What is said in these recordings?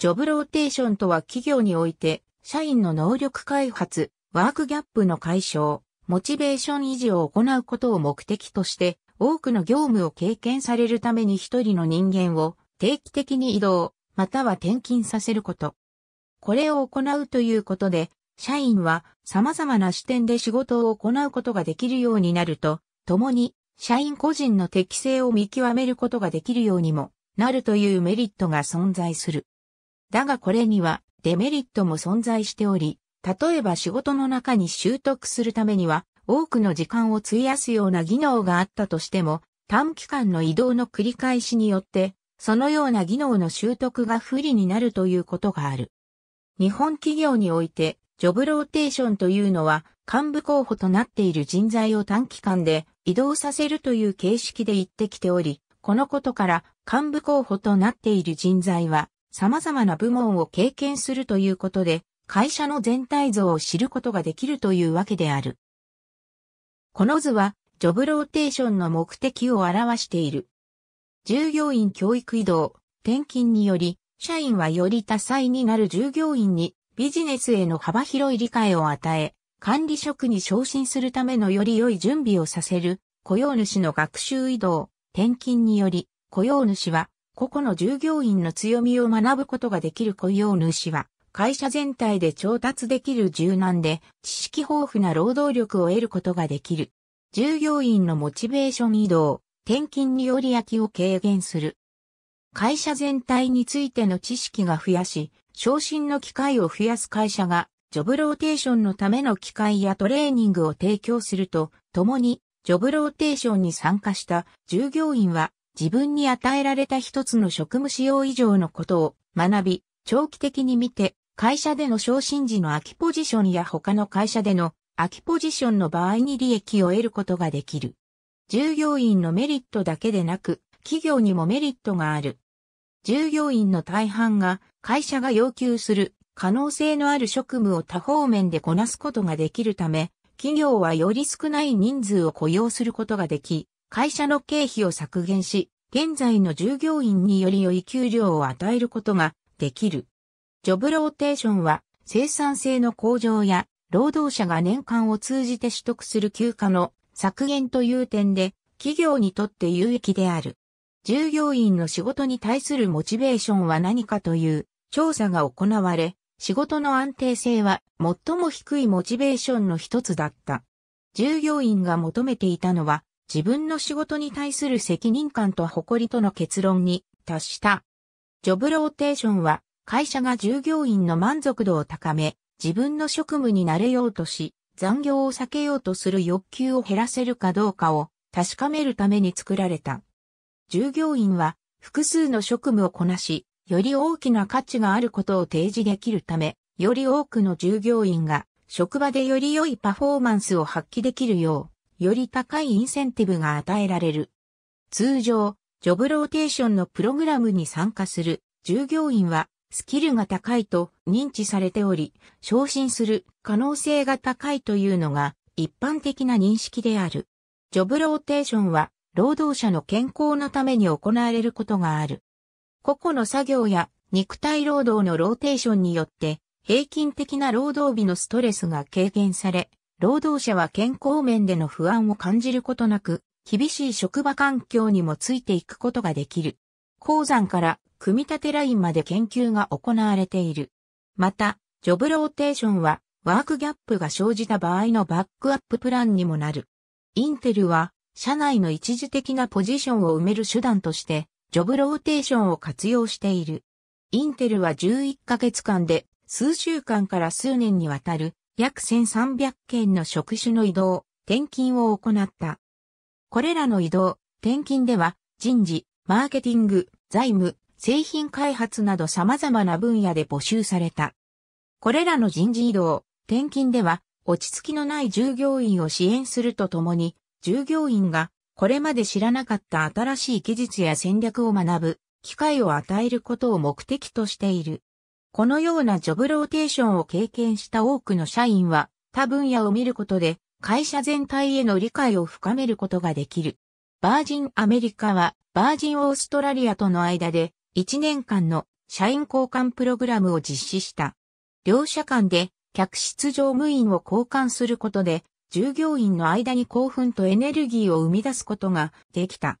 ジョブローテーションとは企業において、社員の能力開発、ワークギャップの解消、モチベーション維持を行うことを目的として、多くの業務を経験されるために一人の人間を定期的に移動、または転勤させること。これを行うということで、社員は様々な視点で仕事を行うことができるようになると、共に社員個人の適性を見極めることができるようにもなるというメリットが存在する。だがこれにはデメリットも存在しており、例えば仕事の中に習得するためには多くの時間を費やすような技能があったとしても、短期間の移動の繰り返しによって、そのような技能の習得が不利になるということがある。日本企業において、ジョブローテーションというのは、幹部候補となっている人材を短期間で移動させるという形式で言ってきており、このことから幹部候補となっている人材は様々な部門を経験するということで、会社の全体像を知ることができるというわけである。この図は、ジョブローテーションの目的を表している。従業員教育移動、転勤により、社員はより多彩になる従業員にビジネスへの幅広い理解を与え、管理職に昇進するためのより良い準備をさせる、雇用主の学習移動、転勤により、雇用主は個々の従業員の強みを学ぶことができる雇用主は、会社全体で調達できる柔軟で、知識豊富な労働力を得ることができる。従業員のモチベーション移動、転勤により空きを軽減する。会社全体についての知識が増やし、昇進の機会を増やす会社が、ジョブローテーションのための機会やトレーニングを提供すると、共に、ジョブローテーションに参加した従業員は、自分に与えられた一つの職務使用以上のことを学び、長期的に見て、会社での昇進時の空きポジションや他の会社での空きポジションの場合に利益を得ることができる。従業員のメリットだけでなく、企業にもメリットがある。従業員の大半が会社が要求する可能性のある職務を多方面でこなすことができるため、企業はより少ない人数を雇用することができ、会社の経費を削減し、現在の従業員により良い給料を与えることができる。ジョブローテーションは生産性の向上や労働者が年間を通じて取得する休暇の削減という点で企業にとって有益である。従業員の仕事に対するモチベーションは何かという調査が行われ、仕事の安定性は最も低いモチベーションの一つだった。従業員が求めていたのは自分の仕事に対する責任感と誇りとの結論に達した。ジョブローテーションは会社が従業員の満足度を高め、自分の職務に慣れようとし、残業を避けようとする欲求を減らせるかどうかを確かめるために作られた。従業員は複数の職務をこなし、より大きな価値があることを提示できるため、より多くの従業員が職場でより良いパフォーマンスを発揮できるよう、より高いインセンティブが与えられる。通常、ジョブローテーションのプログラムに参加する従業員はスキルが高いと認知されており、昇進する可能性が高いというのが一般的な認識である。ジョブローテーションは労働者の健康のために行われることがある。個々の作業や肉体労働のローテーションによって平均的な労働日のストレスが軽減され、労働者は健康面での不安を感じることなく、厳しい職場環境にもついていくことができる。鉱山から組み立てラインまで研究が行われている。また、ジョブローテーションは、ワークギャップが生じた場合のバックアッププランにもなる。インテルは、社内の一時的なポジションを埋める手段として、ジョブローテーションを活用している。インテルは11ヶ月間で、数週間から数年にわたる、約1300件の職種の移動、転勤を行った。これらの移動、転勤では、人事、マーケティング、財務、製品開発など様々な分野で募集された。これらの人事異動、転勤では、落ち着きのない従業員を支援するとともに、従業員がこれまで知らなかった新しい技術や戦略を学ぶ機会を与えることを目的としている。このようなジョブローテーションを経験した多くの社員は、他分野を見ることで、会社全体への理解を深めることができる。バージンアメリカは、バージンオーストラリアとの間で、1年間の社員交換プログラムを実施した。両社間で、客室乗務員を交換することで、従業員の間に興奮とエネルギーを生み出すことができた。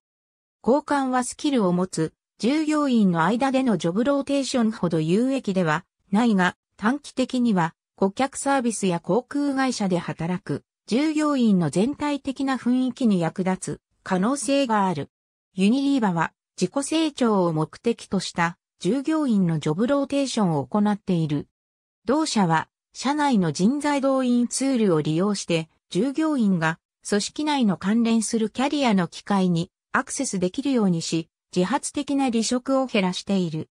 交換はスキルを持つ従業員の間でのジョブローテーションほど有益ではないが、短期的には顧客サービスや航空会社で働く従業員の全体的な雰囲気に役立つ可能性がある。ユニリーバは自己成長を目的とした従業員のジョブローテーションを行っている。同社は社内の人材動員ツールを利用して従業員が組織内の関連するキャリアの機会にアクセスできるようにし、自発的な離職を減らしている。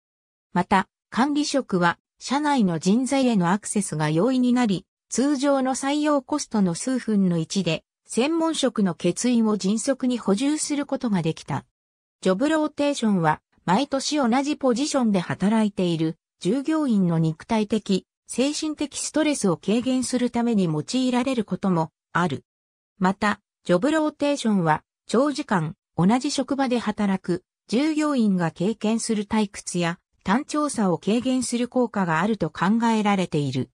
また、管理職は、社内の人材へのアクセスが容易になり、通常の採用コストの数分の1で、専門職の欠員を迅速に補充することができた。ジョブローテーションは、毎年同じポジションで働いている従業員の肉体的、精神的ストレスを軽減するために用いられることもある。また、ジョブローテーションは、長時間同じ職場で働く従業員が経験する退屈や単調さを軽減する効果があると考えられている。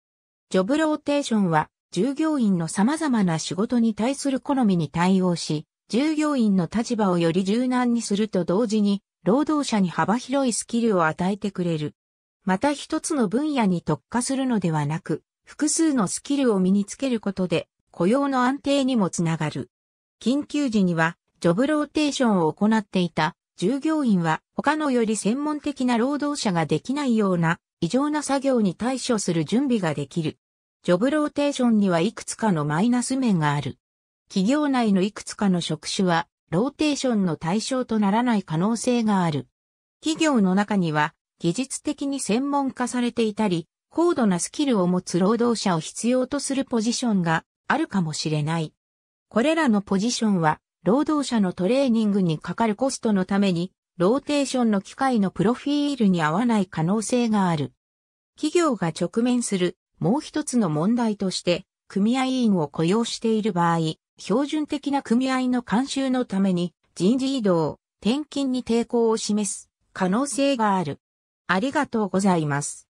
ジョブローテーションは従業員の様々な仕事に対する好みに対応し、従業員の立場をより柔軟にすると同時に、労働者に幅広いスキルを与えてくれる。また一つの分野に特化するのではなく、複数のスキルを身につけることで、雇用の安定にもつながる。緊急時には、ジョブローテーションを行っていた従業員は他のより専門的な労働者ができないような異常な作業に対処する準備ができる。ジョブローテーションにはいくつかのマイナス面がある。企業内のいくつかの職種は、ローテーションの対象とならない可能性がある。企業の中には、技術的に専門化されていたり、高度なスキルを持つ労働者を必要とするポジションがあるかもしれない。これらのポジションは、労働者のトレーニングにかかるコストのために、ローテーションの機械のプロフィールに合わない可能性がある。企業が直面するもう一つの問題として、組合員を雇用している場合、標準的な組合の慣習のために人事異動、転勤に抵抗を示す可能性がある。ありがとうございます。